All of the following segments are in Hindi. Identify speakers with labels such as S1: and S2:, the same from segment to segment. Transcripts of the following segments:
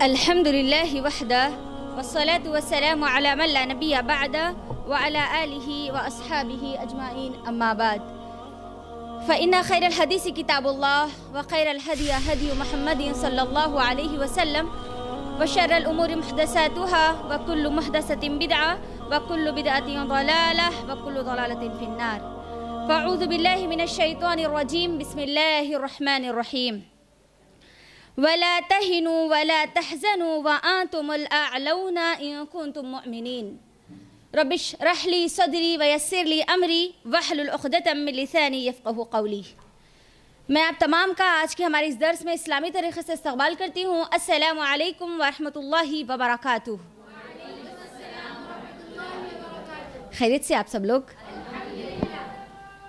S1: الحمد لله وحده والصلاة والسلام على من لا نبي بعده وعلى آله وأصحابه أجمعين أما بعد فإن خير الحديث كتاب الله وخير الهدي هدي محمد صلى الله عليه وسلم وشر الأمور محدثاتها وكل محدثة بدعة وكل بدعة ضلالة وكل ضلالة في النار فأعوذ بالله من الشيطان الرجيم بسم الله الرحمن الرحيم ولا تهنوا ولا تحزنوا وأنتم الأعلون إن كنتم مؤمنين رب اشرح لي صدري ويسر لي أمري واحلل عقدة من لساني يفقه قولي मैं आप तमाम का आज के हमारे इस दर्स में इस्लामी तरीक़े से इस्तबाल السلام हूँ असलकम वरहि वबरक खैरियत से आप सब लोग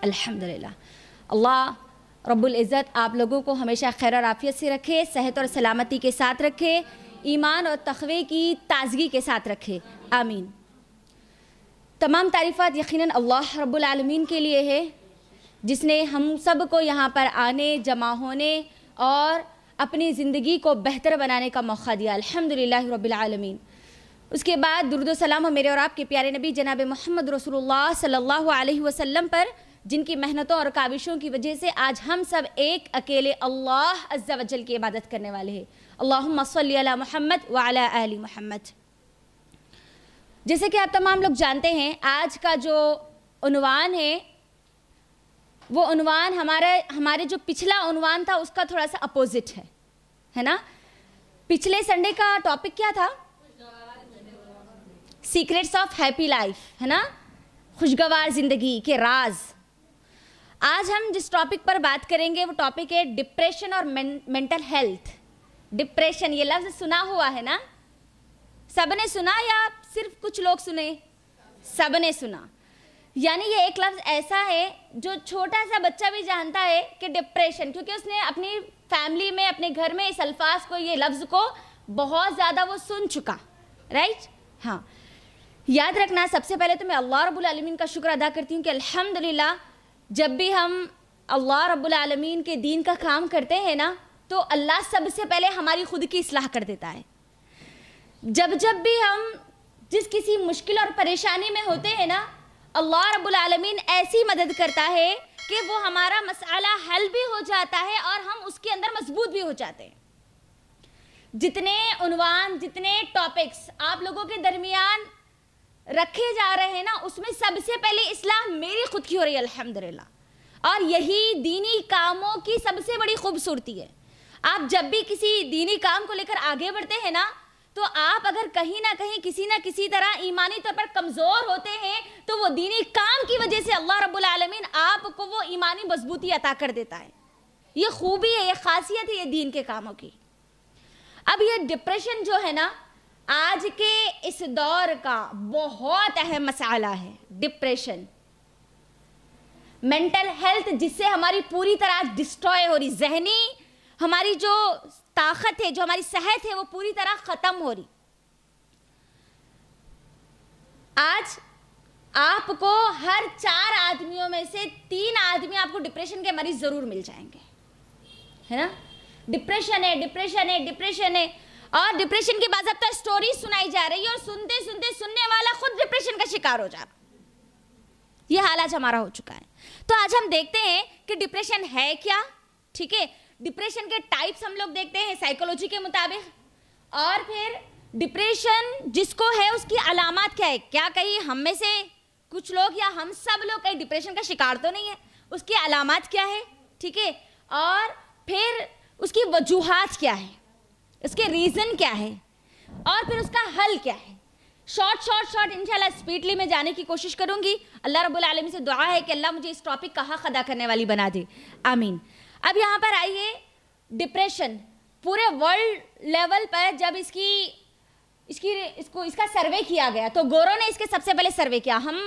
S1: الحمدللہ اللہ इज़्ज़त आप लोगों को हमेशा खैर और आफियत से रखे सेहत और सलामती के साथ रखे ईमान और तखवे की ताजगी के साथ रखे आमीन तमाम तारीफ़ात यकीनन अल्लाह रब्लमीन के लिए है जिसने हम सब को यहाँ पर आने जमा होने और अपनी ज़िंदगी को बेहतर बनाने का मौका दिया अल्हम्दुलिल्लाह रब्लमीन उसके बाद दुरुद सलाम मेरे और आपके प्यारे नबी जनाब मोहम्मद रसूलुल्लाह सल्लल्लाहु अलैहि वसल्लम पर जिनकी मेहनतों और काविशों की वजह से आज हम सब एक अकेले अल्लाह अज्जावजल की इबादत करने वाले हैं अल्लाह महमद वाला अली महमद जैसे कि आप तमाम लोग जानते हैं आज का जो उनवान है वो अनवान हमारा हमारे जो पिछला अनवान था उसका थोड़ा सा अपोजिट है है ना पिछले संडे का टॉपिक क्या था सीक्रेट्स ऑफ हैप्पी लाइफ है ना खुशगवार ज़िंदगी के राज आज हम जिस टॉपिक पर बात करेंगे वो टॉपिक है डिप्रेशन और मेंटल हेल्थ डिप्रेशन ये लफ्ज़ सुना हुआ है ना सबने सुना या सिर्फ कुछ लोग सुने सबने सुना यानी ये एक लफ्ज़ ऐसा है जो छोटा सा बच्चा भी जानता है कि डिप्रेशन क्योंकि उसने अपनी फैमिली में अपने घर में इस अल्फाज को ये लफ्ज़ को बहुत ज़्यादा वो सुन चुका राइट हाँ याद रखना सबसे पहले तो मैं अल्लाह आलमीन का शुक्र अदा करती हूँ कि अल्हम्दुलिल्लाह जब भी हम अल्लाह रब्बुल रबालमीन के दीन का काम करते हैं ना तो अल्लाह सबसे पहले हमारी खुद की इसलाह कर देता है जब जब भी हम जिस किसी मुश्किल और परेशानी में होते हैं ना अल्लाह रब्बुल रबालमीन ऐसी मदद करता है कि वो हमारा मसाला हल भी हो जाता है और हम उसके अंदर मजबूत भी हो जाते हैं जितने उनवान जितने टॉपिक्स आप लोगों के दरमियान रखे जा रहे हैं ना उसमें सबसे पहले इस्लाह मेरी खुद की हो रही है अल्हम्दुलिल्लाह और यही दीनी कामों की सबसे बड़ी खूबसूरती है आप जब भी किसी दीनी काम को लेकर आगे बढ़ते हैं ना तो आप अगर कहीं ना कहीं किसी ना किसी तरह ईमानी तौर पर कमज़ोर होते हैं तो वो दीनी काम की वजह से अल्लाह रब्बुल आपको वो ईमानी मजबूती अता कर देता है ये खूबी है ये खासियत है ये दीन के कामों की अब ये डिप्रेशन जो है ना आज के इस दौर का बहुत अहम मसाला है डिप्रेशन मेंटल हेल्थ जिससे हमारी पूरी तरह डिस्ट्रॉय हो रही जहनी हमारी जो ताकत है जो हमारी सेहत है वो पूरी तरह ख़त्म हो रही आज आपको हर चार आदमियों में से तीन आदमी आपको डिप्रेशन के मरीज ज़रूर मिल जाएंगे है ना डिप्रेशन है डिप्रेशन है डिप्रेशन है और डिप्रेशन की बाजाबता स्टोरी सुनाई जा रही है और सुनते सुनते सुनने वाला खुद डिप्रेशन का शिकार हो जा रहा ये हाल आज हमारा हो चुका है तो आज हम देखते हैं कि डिप्रेशन है क्या ठीक है डिप्रेशन के टाइप्स हम लोग देखते हैं साइकोलॉजी के मुताबिक और फिर डिप्रेशन जिसको है उसकी अलामत क्या है क्या कहीं हम में से कुछ लोग या हम सब लोग कहीं डिप्रेशन का शिकार तो नहीं है उसकी अलामत क्या है ठीक है और फिर उसकी वजूहत क्या है इसके रीज़न क्या है और फिर उसका हल क्या है शॉर्ट शॉर्ट शॉर्ट इंशाल्लाह स्पीडली में जाने की कोशिश करूंगी अल्लाह रब्बुल आलमीन से दुआ है कि अल्लाह मुझे इस टॉपिक का हक अदा करने वाली बना दे आमीन अब यहाँ पर आइए डिप्रेशन पूरे वर्ल्ड लेवल पर जब इसकी इसकी इसको इसका सर्वे किया गया तो गोरो ने इसके सबसे पहले सर्वे किया हम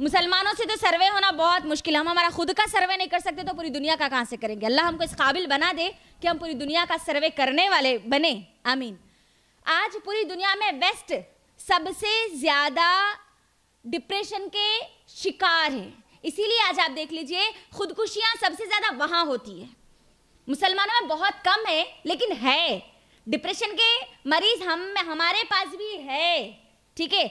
S1: मुसलमानों से तो सर्वे होना बहुत मुश्किल हम हमारा खुद का सर्वे नहीं कर सकते तो पूरी दुनिया का कहाँ से करेंगे अल्लाह हमको इस काबिल बना दे कि हम पूरी दुनिया का सर्वे करने वाले बने आमीन आज पूरी दुनिया में वेस्ट सबसे ज़्यादा डिप्रेशन के शिकार है इसीलिए आज आप देख लीजिए खुदकुशियाँ सबसे ज़्यादा वहाँ होती है मुसलमानों में बहुत कम है लेकिन है डिप्रेशन के मरीज हम हमारे पास भी है ठीक है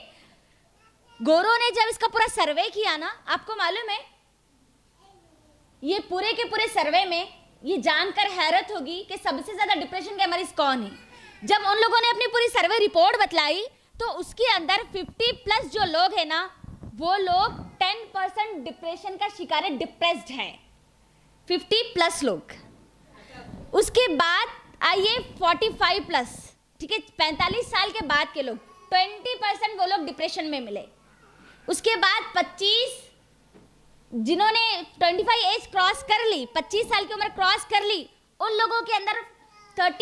S1: गोरो ने जब इसका पूरा सर्वे किया ना आपको मालूम है ये पूरे के पूरे सर्वे में ये जानकर हैरत होगी कि सबसे ज़्यादा डिप्रेशन के मरीज कौन है जब उन लोगों ने अपनी पूरी सर्वे रिपोर्ट बतलाई तो उसके अंदर 50 प्लस जो लोग हैं ना वो लोग 10 परसेंट डिप्रेशन का शिकार है डिप्रेस्ड है 50 प्लस लोग उसके बाद आइए 45 प्लस ठीक है 45 साल के बाद के लोग 20 परसेंट वो लोग डिप्रेशन में मिले उसके बाद 25 जिन्होंने 25 फाइव एज क्रॉस कर ली 25 साल की उम्र क्रॉस कर ली उन लोगों के अंदर 30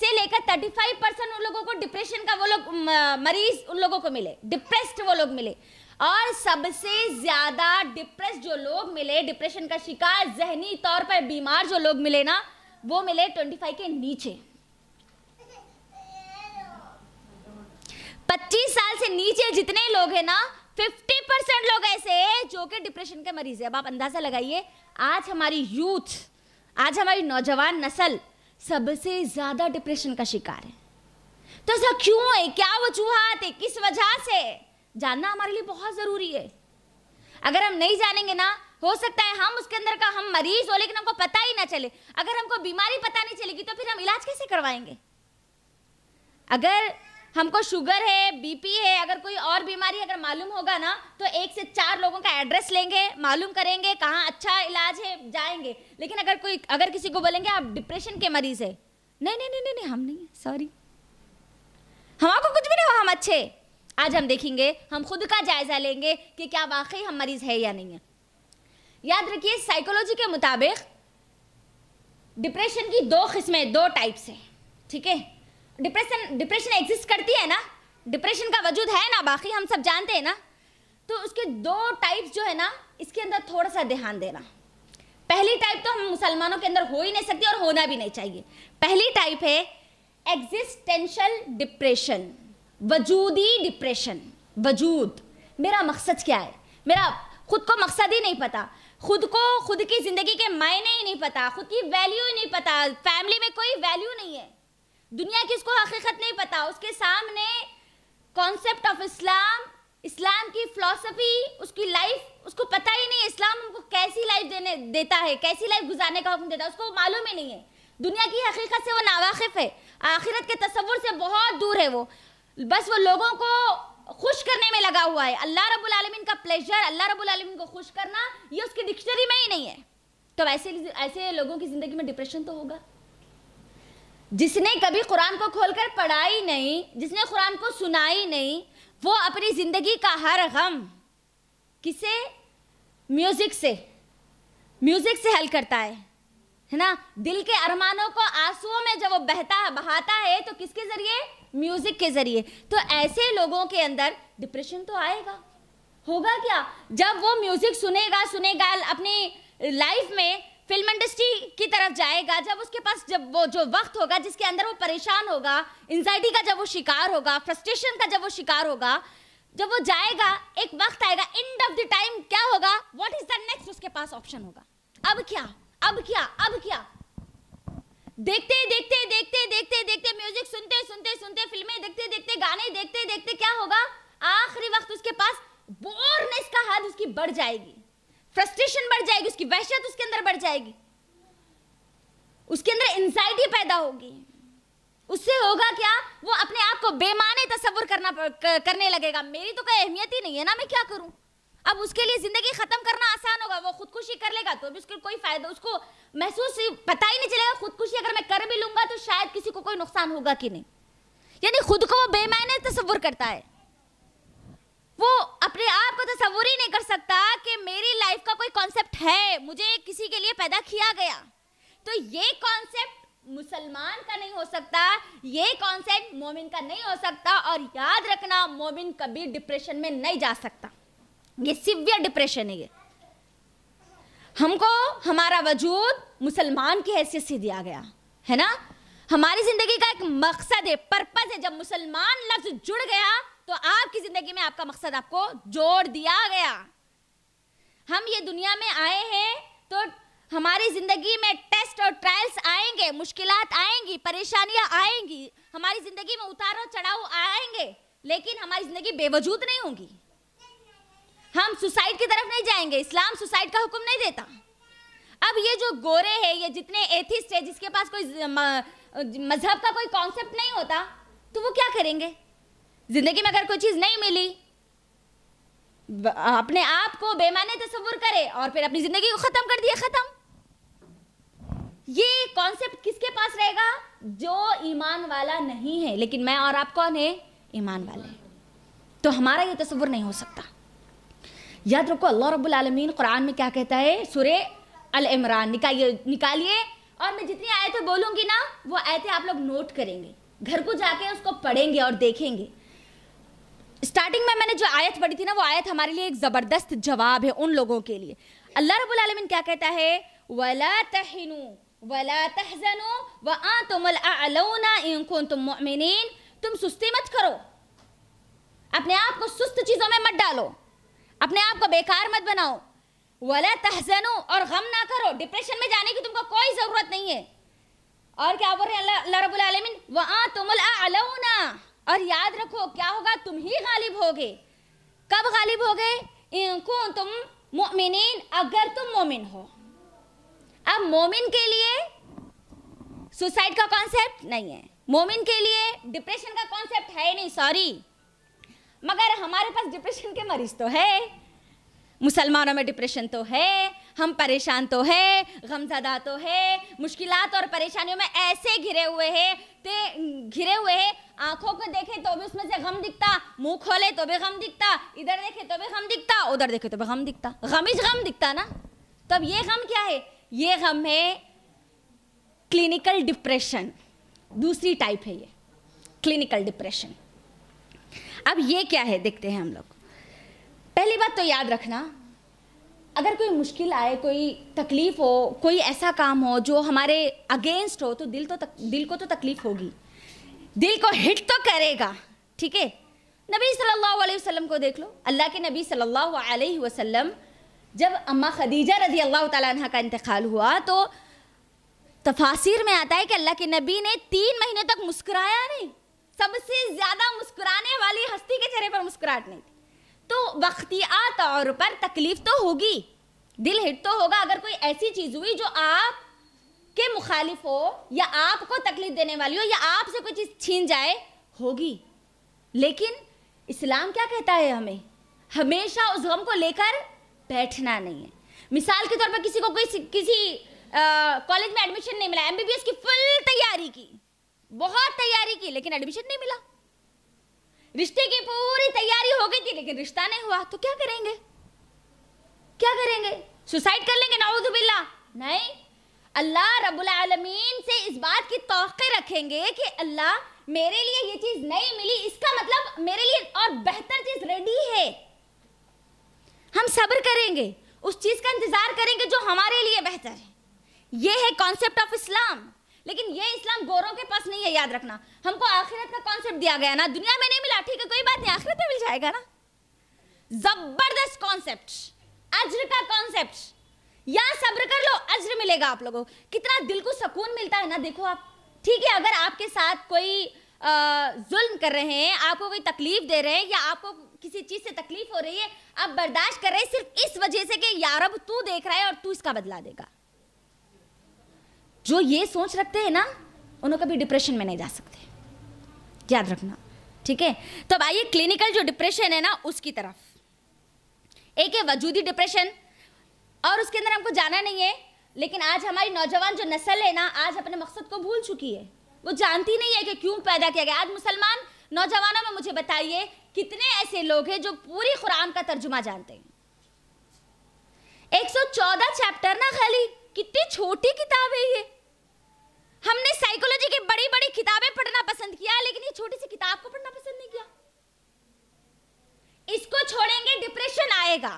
S1: से लेकर 35 फाइव परसेंट उन लोगों को डिप्रेशन का वो लोग मरीज उन लोगों को मिले डिप्रेस्ड वो लोग मिले और सबसे ज़्यादा डिप्रेस जो लोग मिले डिप्रेशन का शिकार जहनी तौर पर बीमार जो लोग मिले ना वो मिले 25 के नीचे 25 साल से नीचे जितने लोग हैं ना 50% लोग ऐसे हैं जो कि डिप्रेशन के मरीज है अब आप अंदाजा लगाइए आज हमारी यूथ आज हमारी नौजवान नस्ल सबसे ज्यादा डिप्रेशन का शिकार है तो ऐसा क्यों है क्या वजूहत है किस वजह से जानना हमारे लिए बहुत ज़रूरी है अगर हम नहीं जानेंगे ना हो सकता है हम उसके अंदर का हम मरीज हो लेकिन हमको पता ही ना चले अगर हमको बीमारी पता नहीं चलेगी तो फिर हम इलाज कैसे करवाएंगे अगर हमको शुगर है बीपी है अगर कोई और बीमारी अगर मालूम होगा ना तो एक से चार लोगों का एड्रेस लेंगे मालूम करेंगे कहाँ अच्छा इलाज है जाएंगे लेकिन अगर कोई अगर किसी को बोलेंगे आप डिप्रेशन के मरीज है नहीं नहीं नहीं नहीं, नहीं हम नहीं सॉरी हमारे कुछ भी नहीं हो हम अच्छे आज हम देखेंगे हम खुद का जायज़ा लेंगे कि क्या वाकई हम मरीज है या नहीं है याद रखिए साइकोलॉजी के मुताबिक डिप्रेशन की दो किस्में दो टाइप्स हैं ठीक है डिप्रेशन डिप्रेशन एग्जिस्ट करती है ना डिप्रेशन का वजूद है ना बाकी हम सब जानते हैं ना तो उसके दो टाइप्स जो है ना इसके अंदर थोड़ा सा ध्यान देना पहली टाइप तो हम मुसलमानों के अंदर हो ही नहीं सकती और होना भी नहीं चाहिए पहली टाइप है एग्जिस्टेंशल डिप्रेशन वजूदी डिप्रेशन वजूद मेरा मकसद क्या है मेरा खुद को मकसद ही नहीं पता खुद को खुद की ज़िंदगी के मायने ही नहीं पता खुद की वैल्यू ही नहीं पता फैमिली में कोई वैल्यू नहीं है दुनिया की इसको हकीकत नहीं पता उसके सामने कॉन्सेप्ट ऑफ इस्लाम इस्लाम की फिलोसफी उसकी लाइफ उसको पता ही नहीं इस्लाम उनको कैसी लाइफ देने देता है कैसी लाइफ गुजारने का हुक्म देता है उसको मालूम ही नहीं है दुनिया की हकीकत से वो नावाकिफ़ है आखिरत के तस्वुर से बहुत दूर है वो बस वो लोगों को खुश करने में लगा हुआ है अल्लाह रब्बुल आलमीन का प्लेजर अल्लाह रब्बुल आलमीन को खुश करना ये उसकी डिक्शनरी में ही नहीं है तो ऐसे ऐसे लोगों की ज़िंदगी में डिप्रेशन तो होगा जिसने कभी कुरान को खोलकर पढ़ाई नहीं जिसने कुरान को सुनाई नहीं वो अपनी ज़िंदगी का हर गम किसे म्यूज़िक से म्यूज़िक से हल करता है है ना दिल के अरमानों को आंसुओं में जब वो बहता है बहाता है तो किसके ज़रिए म्यूज़िक के ज़रिए तो ऐसे लोगों के अंदर डिप्रेशन तो आएगा होगा क्या जब वो म्यूज़िक सुनेगा सुनेगा अपनी लाइफ में फिल्म इंडस्ट्री की तरफ जाएगा जब उसके पास जब वो जो वक्त होगा जिसके अंदर वो परेशान होगा एनजाइटी का जब वो शिकार होगा फ्रस्ट्रेशन का जब वो शिकार होगा जब वो जाएगा एक वक्त आएगा एंड ऑफ द टाइम क्या होगा व्हाट इज द नेक्स्ट उसके पास ऑप्शन होगा अब क्या अब क्या अब क्या देखते देखते देखते देखते देखते म्यूजिक सुनते सुनते सुनते फिल्में देखते देखते गाने देखते देखते क्या होगा आखिरी वक्त उसके पास बोरनेस का हद उसकी बढ़ जाएगी फ्रस्ट्रेशन बढ़ जाएगी उसकी वहशत उसके अंदर बढ़ जाएगी उसके अंदर एंजाइटी पैदा होगी उससे होगा क्या वो अपने आप को बेमाने तस्वुर करना करने लगेगा मेरी तो कोई अहमियत ही नहीं है ना मैं क्या करूं अब उसके लिए ज़िंदगी ख़त्म करना आसान होगा वो खुदकुशी कर लेगा तो भी उसके कोई फ़ायदा उसको महसूस पता ही नहीं चलेगा खुदकुशी अगर मैं कर भी लूंगा तो शायद किसी को कोई नुकसान होगा कि नहीं यानी खुद को वो बेमायने तस्वुर करता है वो अपने आप को तस्वुर तो ही नहीं कर सकता कि मेरी लाइफ का कोई कॉन्सेप्ट है मुझे किसी के लिए पैदा किया गया तो ये कॉन्सेप्ट मुसलमान का नहीं हो सकता ये कॉन्सेप्ट मोमिन का नहीं हो सकता और याद रखना मोमिन कभी डिप्रेशन में नहीं जा सकता ये सिवियर डिप्रेशन है ये हमको हमारा वजूद मुसलमान की हैसियत से दिया गया है ना हमारी जिंदगी का एक मकसद है पर्पज है जब मुसलमान लफ्ज जुड़ गया तो आपकी जिंदगी में आपका मकसद आपको जोड़ दिया गया हम ये दुनिया में आए हैं तो हमारी जिंदगी में टेस्ट और ट्रायल्स आएंगे मुश्किल आएंगी परेशानियां आएंगी हमारी जिंदगी में उतार और चढ़ाव आएंगे लेकिन हमारी जिंदगी बेवजूद नहीं होगी हम सुसाइड की तरफ नहीं जाएंगे इस्लाम सुसाइड का हुक्म नहीं देता अब ये जो गोरे है ये जितने एथिस्ट है जिसके पास कोई मजहब का कोई कॉन्सेप्ट नहीं होता तो वो क्या करेंगे जिंदगी में अगर कोई चीज़ नहीं मिली अपने आप को बेमाने तस्वुर करे और फिर अपनी ज़िंदगी को ख़त्म कर दिया ख़त्म ये कॉन्सेप्ट किसके पास रहेगा जो ईमान वाला नहीं है लेकिन मैं और आप कौन है ईमान वाले तो हमारा ये तस्वुर नहीं हो सकता याद रखो अल्लाह रब्बुल आलमीन कुरान में क्या कहता है सुरे अल इमरान निकालिए निकालिए और मैं जितनी आयतें बोलूंगी ना वो आयतें आप लोग नोट करेंगे घर को जाके उसको पढ़ेंगे और देखेंगे स्टार्टिंग में मैंने जो आयत पढ़ी थी ना वो आयत हमारे लिए एक ज़बरदस्त जवाब है उन लोगों के लिए अल्लाह रब्बुल आलमीन क्या कहता है वला तहिनु वला तहजनु व तुमल आलौना इन कुंतुम मुमिनीन तुम सुस्ती मत करो अपने आप को सुस्त चीज़ों में मत डालो अपने आप को बेकार मत बनाओ वला तहजनु और गम ना करो डिप्रेशन में जाने की तुमको कोई ज़रूरत नहीं है और क्या बोल रहे हैं अल्लाह रब्बुल आलमीन व तुमल आलौना और याद रखो क्या होगा तुम ही गालिब होगे कब गालिब होगे इनको तुम मोमिन अगर तुम मोमिन हो अब मोमिन के लिए सुसाइड का कॉन्सेप्ट नहीं है मोमिन के लिए डिप्रेशन का कॉन्सेप्ट है नहीं सॉरी मगर हमारे पास डिप्रेशन के मरीज तो है मुसलमानों में डिप्रेशन तो है हम परेशान तो है गमजदा तो है मुश्किलात और परेशानियों में ऐसे घिरे हुए हैं घिरे हुए हैं आंखों को देखे तो भी उसमें से गम दिखता मुंह खोले तो भी गम दिखता इधर देखे तो भी गम दिखता उधर देखे तो भी गम दिखता इज गम दिखता ना तब ये गम क्या है ये गम है क्लिनिकल डिप्रेशन दूसरी टाइप है ये क्लिनिकल डिप्रेशन अब ये क्या है देखते हैं हम लोग पहली बात तो याद रखना अगर कोई मुश्किल आए कोई तकलीफ़ हो कोई ऐसा काम हो जो हमारे अगेंस्ट हो तो दिल तो तक, दिल को तो तकलीफ़ होगी दिल को हिट तो करेगा ठीक है नबी सल्लल्लाहु अलैहि वसल्लम को देख लो अल्लाह के नबी सल्लल्लाहु अलैहि वसल्लम जब अम्मा खदीजा रजी अल्लाह तह का इंतकाल हुआ तो तफासिर में आता है कि अल्लाह के नबी ने तीन महीने तक मुस्कुराया नहीं सबसे ज़्यादा मुस्कुराने वाली हस्ती के चेहरे पर मुस्कुराहट नहीं थी तो वक्तिया तौर पर तकलीफ तो होगी दिल हिट तो होगा अगर कोई ऐसी चीज़ हुई जो आप के मुखालिफ हो या आपको तकलीफ देने वाली हो या आपसे कोई चीज़ छीन जाए होगी लेकिन इस्लाम क्या कहता है हमें हमेशा उस गम को लेकर बैठना नहीं है मिसाल के तौर पर किसी को कोई किसी कॉलेज में एडमिशन नहीं मिला एमबीबीएस की फुल तैयारी की बहुत तैयारी की लेकिन एडमिशन नहीं मिला रिश्ते की पूरी तैयारी हो गई थी लेकिन रिश्ता नहीं हुआ तो क्या करेंगे क्या करेंगे सुसाइड कर लेंगे नाउजुबिल्ला नहीं अल्लाह रबालमीन से इस बात की तो रखेंगे कि अल्लाह मेरे लिए ये चीज़ नहीं मिली इसका मतलब मेरे लिए और बेहतर चीज़ रेडी है हम सब्र करेंगे उस चीज़ का इंतज़ार करेंगे जो हमारे लिए बेहतर है ये है कॉन्सेप्ट ऑफ इस्लाम लेकिन ये इस्लाम गोरों के पास नहीं है याद रखना हमको आखिरत का कॉन्सेप्ट दिया गया ना दुनिया में नहीं मिला ठीक है कोई बात नहीं आखिरत में मिल जाएगा ना जबरदस्त कॉन्सेप्ट अज्र का कॉन्सेप्ट या सब्र कर लो अज्र मिलेगा आप लोगों कितना दिल को सुकून मिलता है ना देखो आप ठीक है अगर आपके साथ कोई जुल्म कर रहे हैं आपको कोई तकलीफ दे रहे हैं या आपको किसी चीज़ से तकलीफ हो रही है आप बर्दाश्त कर रहे हैं सिर्फ इस वजह से कि यारब तू देख रहा है और तू इसका बदला देगा जो ये सोच रखते हैं ना उन्हें कभी डिप्रेशन में नहीं जा सकते याद रखना ठीक है तो आइए क्लिनिकल जो डिप्रेशन है ना उसकी तरफ एक है वजूदी डिप्रेशन और उसके अंदर हमको जाना नहीं है लेकिन आज हमारी नौजवान जो नस्ल है ना आज अपने मकसद को भूल चुकी है वो जानती नहीं है कि क्यों पैदा किया गया आज मुसलमान नौजवानों में मुझे बताइए कितने ऐसे लोग हैं जो पूरी कुरान का तर्जुमा जानते हैं 114 चैप्टर ना खाली कितनी छोटी किताब है ये हमने साइकोलॉजी की बड़ी बड़ी किताबें पढ़ना पसंद किया लेकिन ये छोटी सी किताब को पढ़ना पसंद नहीं किया इसको छोड़ेंगे डिप्रेशन आएगा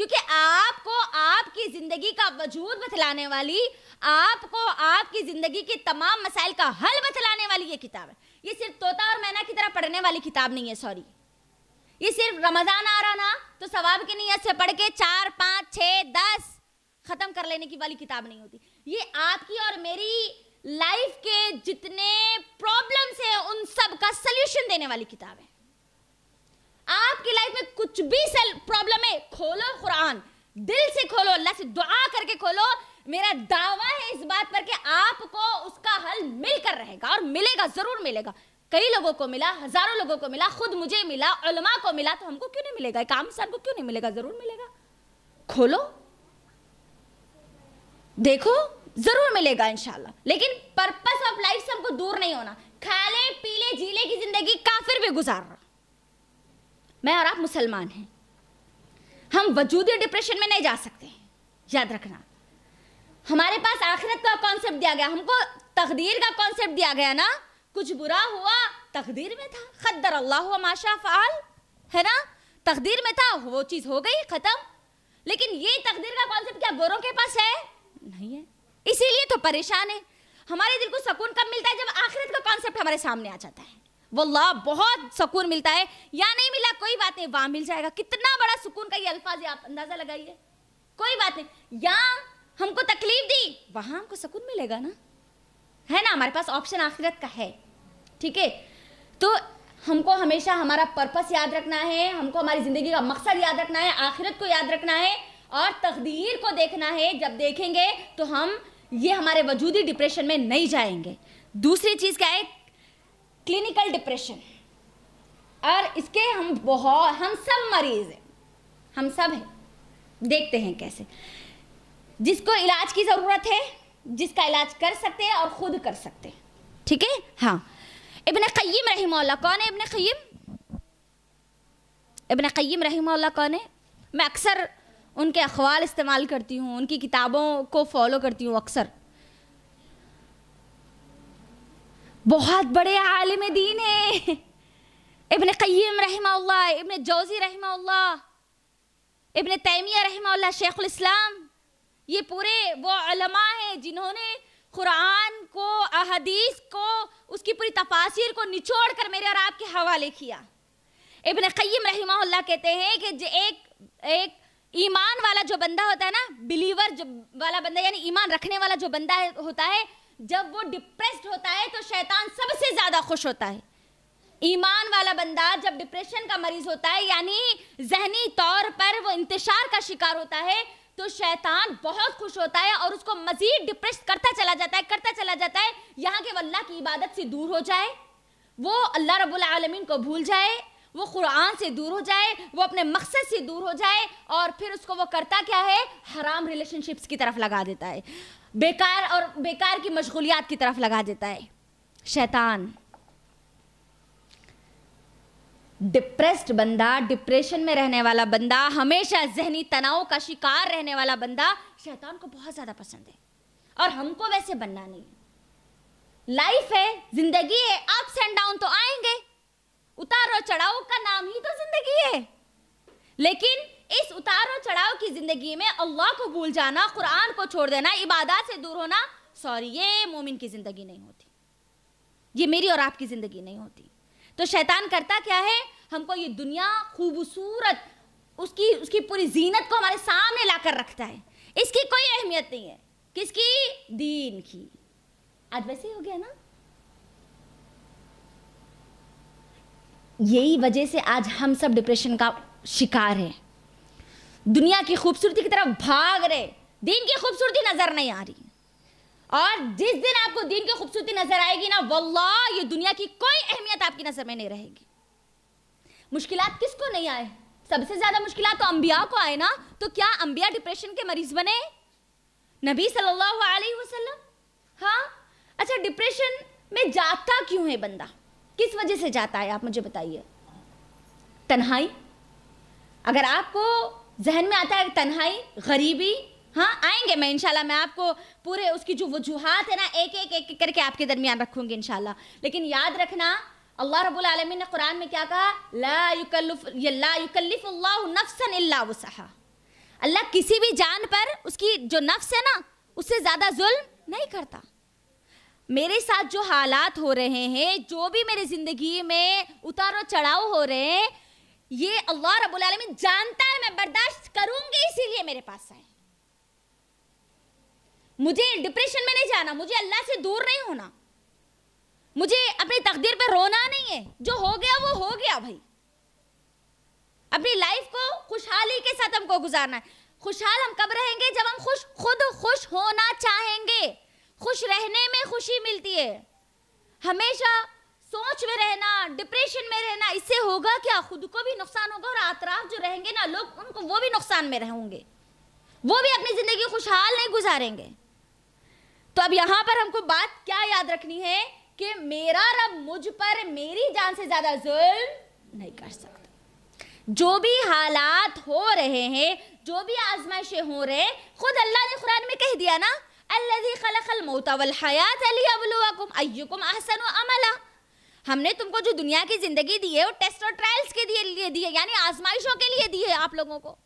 S1: क्योंकि आपको आपकी जिंदगी का वजूद बतलाने वाली आपको आपकी जिंदगी के तमाम मसाइल का हल बतलाने वाली ये किताब है ये सिर्फ तोता और मैना की तरह पढ़ने वाली किताब नहीं है सॉरी ये सिर्फ रमज़ान आ रहा ना तो सवाब की नीयत से पढ़ के चार पाँच छः दस ख़त्म कर लेने की वाली किताब नहीं होती ये आपकी और मेरी लाइफ के जितने प्रॉब्लम्स हैं उन सब का सल्यूशन देने वाली किताब है आपकी लाइफ में कुछ भी प्रॉब्लम है खोलो कुरान दिल से खोलो अल्लाह से दुआ करके खोलो मेरा दावा है इस बात पर कि आपको उसका हल मिलकर रहेगा और मिलेगा जरूर मिलेगा कई लोगों को मिला हजारों लोगों को मिला खुद मुझे मिला उलमा को मिला तो हमको क्यों नहीं मिलेगा एक आम इंसान को क्यों नहीं मिलेगा जरूर मिलेगा खोलो देखो जरूर मिलेगा इंशाल्लाह लेकिन पर्पस ऑफ लाइफ से हमको दूर नहीं होना खाले पीले जीले की जिंदगी काफिर भी गुजार रहा मैं और आप मुसलमान हैं हम वजूदी डिप्रेशन में नहीं जा सकते याद रखना हमारे पास आखिरत का कॉन्सेप्ट दिया गया हमको तकदीर का कॉन्सेप्ट दिया गया ना कुछ बुरा हुआ तकदीर में था खदर अल्लाह माशा फ़ाल है ना तकदीर में था वो चीज़ हो गई ख़त्म लेकिन ये तकदीर का कॉन्सेप्ट क्या गोरों के पास है नहीं है इसीलिए तो परेशान है हमारे दिल को सुकून कब मिलता है जब आखिरत का कॉन्सेप्ट हमारे सामने आ जाता है वल्ला बहुत सुकून मिलता है या नहीं मिला कोई बात नहीं वहां मिल जाएगा कितना बड़ा सुकून का ये अल्फाज आप अंदाजा लगाइए कोई बात नहीं या हमको तकलीफ दी वहां हमको सुकून मिलेगा ना है ना हमारे पास ऑप्शन आखिरत का है ठीक है तो हमको हमेशा हमारा पर्पस याद रखना है हमको हमारी ज़िंदगी का मकसद याद रखना है आखिरत को याद रखना है और तकदीर को देखना है जब देखेंगे तो हम ये हमारे वजूदी डिप्रेशन में नहीं जाएंगे दूसरी चीज़ क्या है क्लिनिकल डिप्रेशन और इसके हम बहुत हम सब मरीज हैं हम सब हैं देखते हैं कैसे जिसको इलाज की ज़रूरत है जिसका इलाज कर सकते हैं और ख़ुद कर सकते हैं ठीक है हाँ इबन क़य्यम रहीम कौन है इबन क़य्यम इबन क़य्यम रहीम कौन है मैं अक्सर उनके अखबार इस्तेमाल करती हूँ उनकी किताबों को फॉलो करती हूँ अक्सर बहुत बड़े आलिम दीन है इबन क़य्यम रहमा इबन जौज़ी रहमा इबन तैमिया रहमा शेख़ुलस्लाम ये पूरे वो अलमा हैं जिन्होंने कुरान को अहदीस को उसकी पूरी तफासिर को निचोड़ कर मेरे और आपके हवाले किया इबन क़य्यम रहमा कहते हैं कि एक एक ईमान वाला जो बंदा होता है ना बिलीवर जो वाला बंदा यानी ईमान रखने वाला जो बंदा होता है जब वो डिप्रेस्ड होता है तो शैतान सबसे ज़्यादा खुश होता है ईमान वाला बंदा जब डिप्रेशन का मरीज होता है यानी जहनी तौर पर वो इंतजार का शिकार होता है तो शैतान बहुत खुश होता है और उसको मजीद डिप्रेस करता चला जाता है करता चला जाता है यहाँ के अल्लाह की इबादत से दूर हो जाए वो अल्लाह रब्बुल आलमीन को भूल जाए वो कुरान से दूर हो जाए वो अपने मकसद से दूर हो जाए और फिर उसको वो करता क्या है हराम रिलेशनशिप्स की तरफ लगा देता है बेकार और बेकार की मशगूलियात की तरफ लगा देता है शैतान डिप्रेस्ड बंदा डिप्रेशन में रहने वाला बंदा हमेशा जहनी तनाव का शिकार रहने वाला बंदा शैतान को बहुत ज़्यादा पसंद है और हमको वैसे बनना नहीं लाइफ है जिंदगी है अप्स एंड डाउन तो आएंगे उतारो चढ़ाव का नाम ही तो जिंदगी है लेकिन इस उतार और चढ़ाव की ज़िंदगी में अल्लाह को भूल जाना कुरान को छोड़ देना इबादत से दूर होना सॉरी ये मोमिन की ज़िंदगी नहीं होती ये मेरी और आपकी ज़िंदगी नहीं होती तो शैतान करता क्या है हमको ये दुनिया खूबसूरत उसकी उसकी पूरी जीनत को हमारे सामने ला कर रखता है इसकी कोई अहमियत नहीं है किसकी दीन की आज वैसे ही हो गया ना यही वजह से आज हम सब डिप्रेशन का शिकार हैं दुनिया की खूबसूरती की तरफ भाग रहे दिन की खूबसूरती नज़र नहीं आ रही और जिस दिन आपको दिन की खूबसूरती नज़र आएगी ना वल्लाह ये दुनिया की कोई अहमियत आपकी नज़र में नहीं रहेगी मुश्किल किसको नहीं आए सबसे ज़्यादा मुश्किल तो अंबिया को आए ना तो क्या अंबिया डिप्रेशन के मरीज़ बने नबी सल्लल्लाहु अलैहि वसल्लम हाँ अच्छा डिप्रेशन में जाता क्यों है बंदा किस वजह से जाता है आप मुझे बताइए तन्हाई अगर आपको जहन में आता है तन्हाई गरीबी हाँ आएंगे मैं इंशाल्लाह मैं आपको पूरे उसकी जो वजूहत है ना एक एक एक करके आपके दरमियान रखूंगी इंशाल्लाह लेकिन याद रखना अल्लाह रब्बुल आलमीन ने कुरान में क्या कहा ला युकल्लिफ ला युकल्लिफ अल्लाह इल्ला अल्लाह किसी भी जान पर उसकी जो नफ्स है ना उससे ज़्यादा जुल्म नहीं करता मेरे साथ जो हालात हो रहे हैं जो भी मेरी ज़िंदगी में उतार और चढ़ाव हो रहे हैं ये अल्लाह रब्बुल आलमीन जानता है मैं बर्दाश्त करूंगी इसीलिए मेरे पास आए मुझे डिप्रेशन में नहीं जाना मुझे अल्लाह से दूर नहीं होना मुझे अपनी तकदीर पर रोना नहीं है जो हो गया वो हो गया भाई अपनी लाइफ को खुशहाली के साथ हमको गुजारना है खुशहाल हम कब रहेंगे जब हम खुश खुद खुश होना चाहेंगे खुश रहने में खुशी मिलती है हमेशा सोच में रहना डिप्रेशन में रहना इससे होगा क्या खुद को भी नुकसान होगा और अतराफ जो रहेंगे ना लोग उनको वो भी नुकसान में रहेंगे वो भी अपनी ज़िंदगी खुशहाल नहीं गुजारेंगे तो अब यहाँ पर हमको बात क्या याद रखनी है कि मेरा रब मुझ पर मेरी जान से ज़्यादा जुल्म नहीं कर सकता जो भी हालात हो रहे हैं जो भी आजमाइशें हो रहे हैं खुद अल्लाह ने कुरान में कह दिया ना अल्लाह खलखल मोता वल हयात अली अबलुआकुम अयुकुम अहसन अमला हमने तुमको जो दुनिया की जिंदगी दी है वो टेस्ट और ट्रायल्स के लिए दिए दिए यानी आजमाइशों के लिए दी है आप लोगों को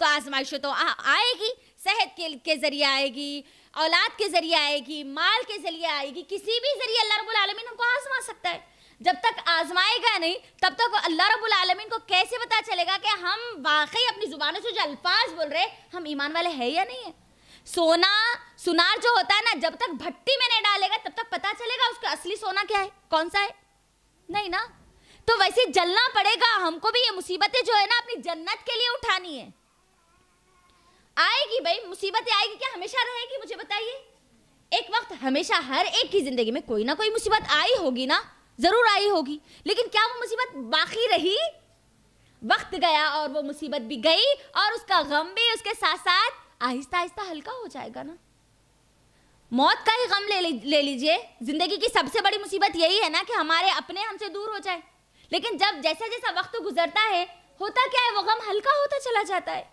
S1: तो आजमाइशें तो आ, आएगी सेहत के, के जरिए आएगी औलाद के जरिए आएगी माल के जरिए आएगी किसी भी जरिए अल्लाह रब्बुल आलमीन हमको आजमा सकता है जब तक आजमाएगा नहीं तब तक अल्लाह रब्बुल आलमीन को कैसे पता चलेगा कि हम वाकई अपनी ज़ुबानों से जो अल्फाज बोल रहे हम ईमान वाले हैं या नहीं है सोना सुनार जो होता है ना जब तक भट्टी में नहीं डालेगा तब तक पता चलेगा उसका असली सोना क्या है कौन सा है नहीं ना तो वैसे जलना पड़ेगा हमको भी ये मुसीबतें जो है ना अपनी जन्नत के लिए उठानी है आएगी भाई मुसीबतें आएगी क्या हमेशा रहेगी मुझे बताइए एक वक्त हमेशा हर एक की जिंदगी में कोई ना कोई मुसीबत आई होगी ना जरूर आई होगी लेकिन क्या वो मुसीबत बाकी रही वक्त गया और वो मुसीबत भी गई और उसका गम भी उसके साथ साथ आहिस्ता आहिस्ता हल्का हो जाएगा ना मौत का ही गम ले ले लीजिए जिंदगी की सबसे बड़ी मुसीबत यही है ना कि हमारे अपने हमसे दूर हो जाए लेकिन जब जैसा जैसा वक्त गुजरता है होता क्या है वो गम हल्का होता चला जाता है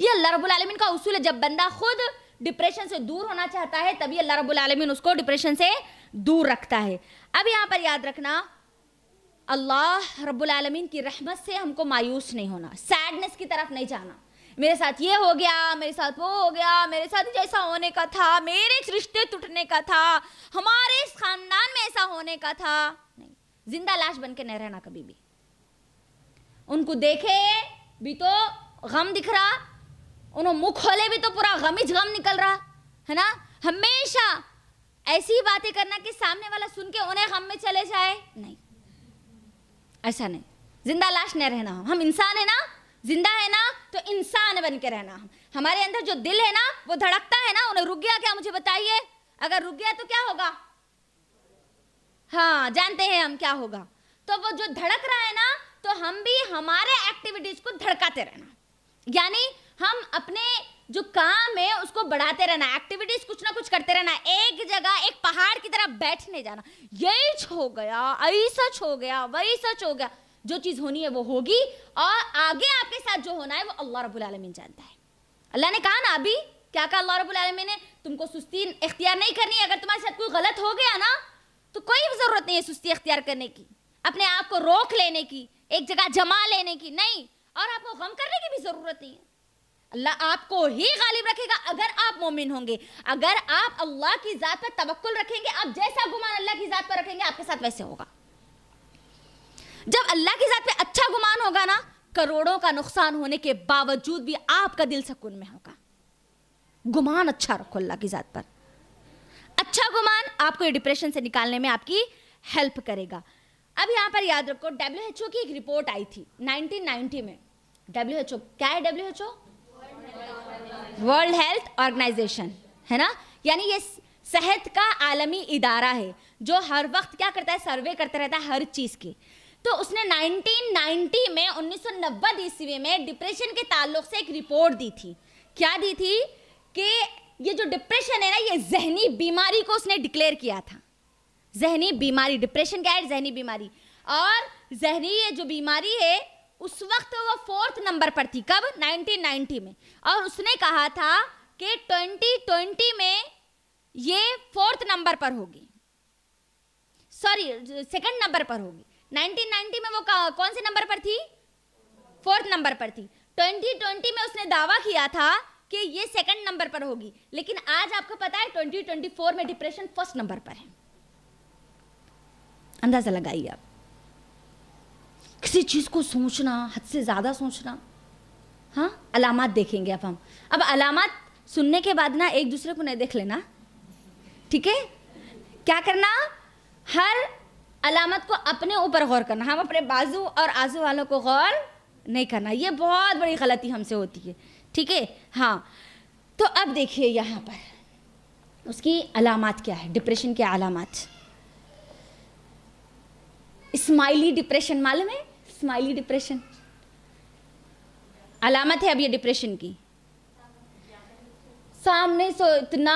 S1: ये अल्लाह रब्बुल आलमीन का उसूल है जब बंदा खुद डिप्रेशन से दूर होना चाहता है तभी अल्लाह रब्बुल आलमीन उसको डिप्रेशन से दूर रखता है अब यहाँ पर याद रखना अल्लाह रब्बुल आलमीन की रहमत से हमको मायूस नहीं होना सैडनेस की तरफ नहीं जाना मेरे साथ ये हो गया मेरे साथ वो हो गया मेरे साथ जैसा होने का था मेरे रिश्ते टूटने का था हमारे इस खानदान में ऐसा होने का था नहीं जिंदा लाश बन के नहीं रहना कभी भी उनको देखे भी तो गम दिख रहा उन्होंने मुख खोले भी तो पूरा गमिज गम निकल रहा है ना हमेशा ऐसी बातें करना कि सामने वाला सुन के उन्हें गम में चले जाए नहीं ऐसा नहीं जिंदा लाश नहीं रहना हम इंसान है ना जिंदा है ना तो इंसान बन के रहना हम हमारे अंदर जो दिल है ना वो धड़कता है ना उन्हें रुक गया क्या मुझे बताइए अगर रुक गया तो क्या होगा हाँ जानते हैं हम क्या होगा तो वो जो धड़क रहा है ना तो हम भी हमारे एक्टिविटीज को धड़काते रहना यानी हम अपने जो काम है उसको बढ़ाते रहना एक्टिविटीज कुछ ना कुछ करते रहना एक जगह एक पहाड़ की तरह बैठने जाना यही हो गया ऐसा हो गया वही सच हो गया जो चीज़ होनी है वो होगी और आगे आपके साथ जो होना है वो अल्लाह रब्बुल जानता है अल्लाह ने कहा ना अभी क्या कहा अल्लाह रब्बुल ने तुमको सुस्ती इख्तियार नहीं करनी है अगर तुम्हारे साथ कोई गलत हो गया ना तो कोई ज़रूरत नहीं है सुस्ती इख्तियार करने की अपने आप को रोक लेने की एक जगह जमा लेने की नहीं और आपको गम करने की भी ज़रूरत नहीं है अल्लाह आपको ही गालिब रखेगा अगर आप मोमिन होंगे अगर आप अल्लाह की ज़ात पर तवक्ल रखेंगे आप जैसा गुमान अल्लाह की ज़ात पर रखेंगे आपके साथ वैसे होगा जब अल्लाह के साथ में अच्छा गुमान होगा ना करोड़ों का नुकसान होने के बावजूद भी आपका दिल सकून में होगा गुमान अच्छा रखो अल्लाह की ज़ात पर अच्छा गुमान आपको डिप्रेशन से निकालने में आपकी हेल्प करेगा अब यहाँ पर याद रखो डब्ल्यू एच ओ की एक रिपोर्ट आई थी 1990 में डब्ल्यू एच ओ क्या है W H O world health organization है ना यानी ये सेहत का आलमी इदारा है जो हर वक्त क्या करता है सर्वे करता रहता है हर चीज़ की तो उसने 1990 में 1990 ईस्वी में डिप्रेशन के ताल्लुक से एक रिपोर्ट दी थी क्या दी थी कि ये जो डिप्रेशन है ना ये जहनी बीमारी को उसने डिक्लेयर किया था जहनी बीमारी डिप्रेशन क्या है जहनी बीमारी और जहनी ये जो बीमारी है उस वक्त वो फोर्थ नंबर पर थी कब 1990 में और उसने कहा था कि 2020 में ये फोर्थ नंबर पर होगी सॉरी सेकंड नंबर पर होगी 1990 में वो कौन से नंबर पर थी फोर्थ नंबर पर थी 2020 में उसने दावा किया था कि ये सेकंड नंबर पर होगी लेकिन आज आपको पता है 2024 में डिप्रेशन फर्स्ट नंबर पर है अंदाजा लगाइए आप किसी चीज को सोचना हद से ज्यादा सोचना हाँ अलामत देखेंगे अब हम अब अलामत सुनने के बाद ना एक दूसरे को नहीं देख लेना ठीक है क्या करना हर अलामत को अपने ऊपर गौर करना हम अपने बाजू और आजू वालों को गौर नहीं करना ये बहुत बड़ी गलती हमसे होती है ठीक है हाँ तो अब देखिए यहाँ पर उसकी अलामत क्या है डिप्रेशन के अलामत स्माइली डिप्रेशन मालूम है स्माइली डिप्रेशन अलामत है अब ये डिप्रेशन की सामने सो इतना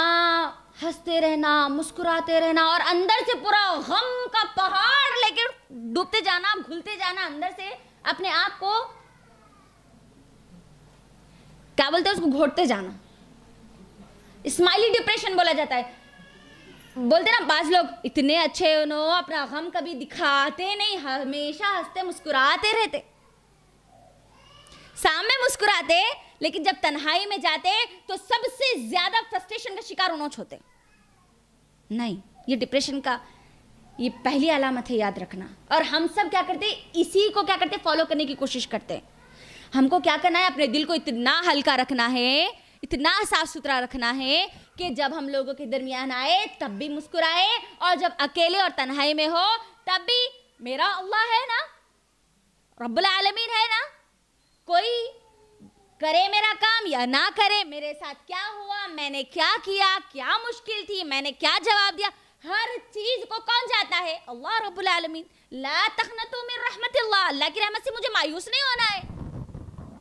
S1: हंसते रहना मुस्कुराते रहना और अंदर से पूरा गम का पहाड़ लेकर डूबते जाना घुलते जाना अंदर से अपने आप को क्या बोलते हैं उसको घोटते जाना स्माइली डिप्रेशन बोला जाता है बोलते ना बाज लोग इतने अच्छे उन्हों अपना गम कभी दिखाते नहीं हमेशा हंसते मुस्कुराते रहते सामने मुस्कुराते लेकिन जब तन्हाई में जाते तो सबसे ज्यादा फ्रस्ट्रेशन का शिकार उन्होंने होते नहीं ये डिप्रेशन का ये पहली अलामत है याद रखना और हम सब क्या करते इसी को क्या करते फॉलो करने की कोशिश करते हमको क्या करना है अपने दिल को इतना हल्का रखना है इतना साफ सुथरा रखना है कि जब हम लोगों के दरमियान आए तब भी मुस्कुराए और जब अकेले और तन्हाई में हो तब भी मेरा अल्लाह है ना रब्बुल आलमीन है ना कोई करे मेरा काम या ना करे मेरे साथ क्या हुआ मैंने क्या किया क्या मुश्किल थी मैंने क्या जवाब दिया हर चीज को कौन जाता है अल्लाह रब्बुल आलमीन ला तखनतु मिन रहमतिल्लाह अल्लाह की रहमत से मुझे मायूस नहीं होना है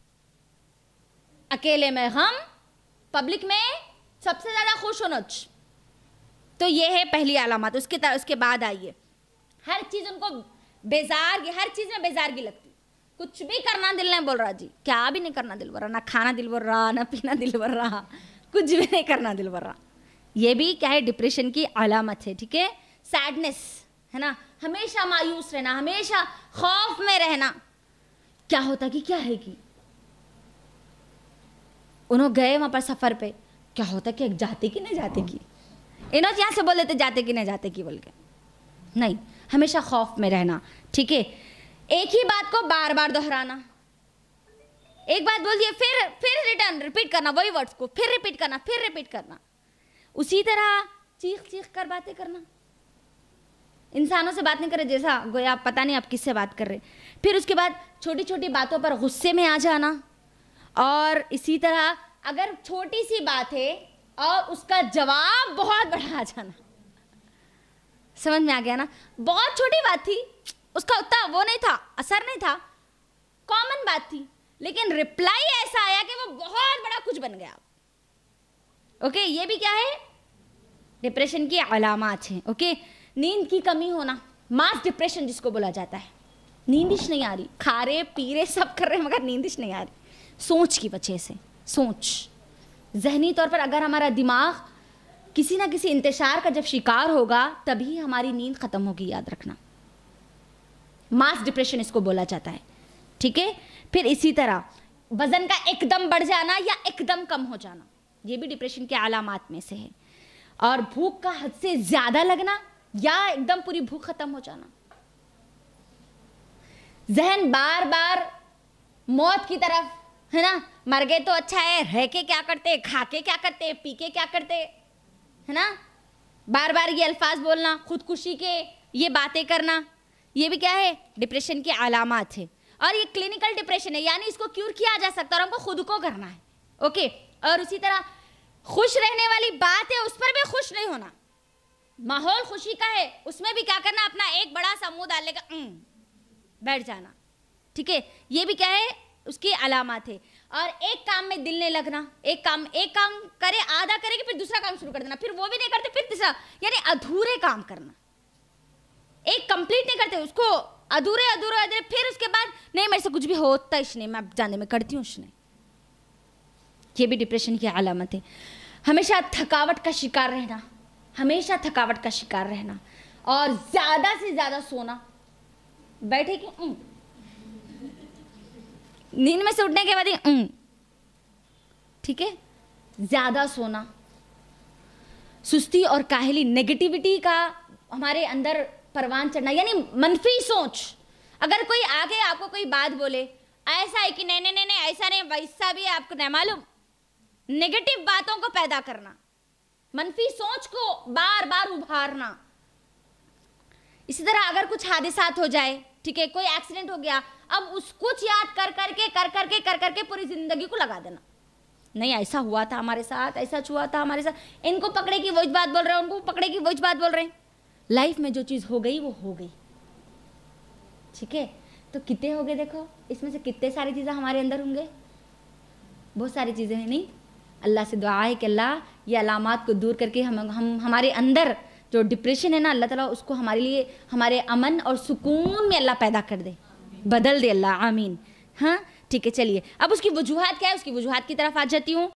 S1: अकेले में हम पब्लिक में सबसे ज़्यादा खुश होना तो ये है पहली अलामत उसके उसके बाद आइए हर चीज़ उनको बेजार हर चीज़ में बेजारगी लगती कुछ भी करना दिल नहीं बोल रहा जी क्या भी नहीं करना दिल बोल रहा ना खाना दिल बोल रहा ना पीना दिल बोल रहा कुछ भी नहीं करना दिल बोल रहा ये भी क्या है डिप्रेशन की अलामत है ठीक है सैडनेस है ना हमेशा मायूस रहना हमेशा खौफ में रहना क्या होता कि क्या है कि उन्होंने गए वहां पर सफ़र पे क्या होता कि जाते कि नहीं जाते कि इन्होंने तो यहां से बोल देते जाते कि नहीं जाते कि बोल के नहीं हमेशा खौफ में रहना ठीक है एक ही बात को बार बार दोहराना एक बात बोल दिया फिर फिर रिटर्न रिपीट करना वही वर्ड्स को फिर रिपीट करना फिर रिपीट करना उसी तरह चीख चीख कर बातें करना इंसानों से बात नहीं करें जैसा गोया आप पता नहीं आप किससे बात कर रहे फिर उसके बाद छोटी छोटी बातों पर गुस्से में आ जाना और इसी तरह अगर छोटी सी बात है और उसका जवाब बहुत बड़ा आ जाना समझ में आ गया ना बहुत छोटी बात थी उसका उतना वो नहीं था असर नहीं था कॉमन बात थी लेकिन रिप्लाई ऐसा आया कि वो बहुत बड़ा कुछ बन गया ओके ये भी क्या है डिप्रेशन की अलामत है ओके नींद की कमी होना मास डिप्रेशन जिसको बोला जाता है नींदिश नहीं आ रही खा रहे पी रहे सब कर रहे मगर नींदिश नहीं आ रही सोच की वजह से सोच जहनी तौर पर अगर हमारा दिमाग किसी ना किसी इंतजार का जब शिकार होगा तभी हमारी नींद ख़त्म होगी याद रखना मास डिप्रेशन इसको बोला जाता है ठीक है फिर इसी तरह वजन का एकदम बढ़ जाना या एकदम कम हो जाना ये भी डिप्रेशन के आलामत में से है और भूख का हद से ज़्यादा लगना या एकदम पूरी भूख ख़त्म हो जाना जहन बार बार मौत की तरफ है ना मर गए तो अच्छा है रह के क्या करते खा के क्या करते पी के क्या करते है ना बार बार ये अल्फाज बोलना खुदकुशी के ये बातें करना ये भी क्या है डिप्रेशन की अलामत है और ये क्लिनिकल डिप्रेशन है यानी इसको क्योर किया जा सकता है और हमको खुद को करना है ओके और उसी तरह खुश रहने वाली बात है उस पर भी खुश नहीं होना माहौल खुशी का है उसमें भी क्या करना अपना एक बड़ा सा मुंह डालने का बैठ जाना ठीक है ये भी क्या है उसकी अलामत है और एक काम में दिल नहीं लगना एक काम एक काम करे आधा करेगी फिर दूसरा काम शुरू कर देना फिर वो भी नहीं करते फिर तीसरा यानी अधूरे काम करना एक कंप्लीट नहीं करते उसको अधूरे अधूरे अधूरे फिर उसके बाद नहीं मेरे से कुछ भी होता इसने मैं जाने में करती हूँ उसने ये भी डिप्रेशन की अलामत है हमेशा थकावट का शिकार रहना हमेशा थकावट का शिकार रहना और ज़्यादा से ज़्यादा सोना बैठे कि नींद में से उठने के बाद ठीक है ज़्यादा सोना सुस्ती और काहली नेगेटिविटी का हमारे अंदर परवान चढ़ना यानी मनफी सोच अगर कोई आगे आपको कोई बात बोले ऐसा है कि नहीं नहीं नहीं ऐसा नहीं वैसा भी आपको नहीं मालूम नेगेटिव बातों को पैदा करना मनफी सोच को बार बार उभारना इसी तरह अगर कुछ हादिसात हो जाए ठीक है कोई एक्सीडेंट हो गया अब उस कुछ याद कर करके कर करके कर करके पूरी जिंदगी को लगा देना नहीं ऐसा हुआ था हमारे साथ ऐसा हुआ था हमारे साथ इनको पकड़े की वही बात बोल रहे हैं उनको पकड़े की वही बात बोल रहे हैं लाइफ में जो चीज़ हो गई वो हो गई ठीक है तो कितने हो गए देखो इसमें से कितने सारी चीज़ें हमारे अंदर होंगे बहुत सारी चीज़ें हैं नहीं अल्लाह से दुआ है कि अल्लाह ये अलामत को दूर करके हम हम हमारे अंदर जो डिप्रेशन है ना अल्लाह ताला उसको हमारे लिए हमारे अमन और सुकून में अल्लाह पैदा कर दे बदल दे अल्लाह आमीन हाँ ठीक है चलिए अब उसकी वजूहत क्या है उसकी वजूहत की तरफ आ जाती हूँ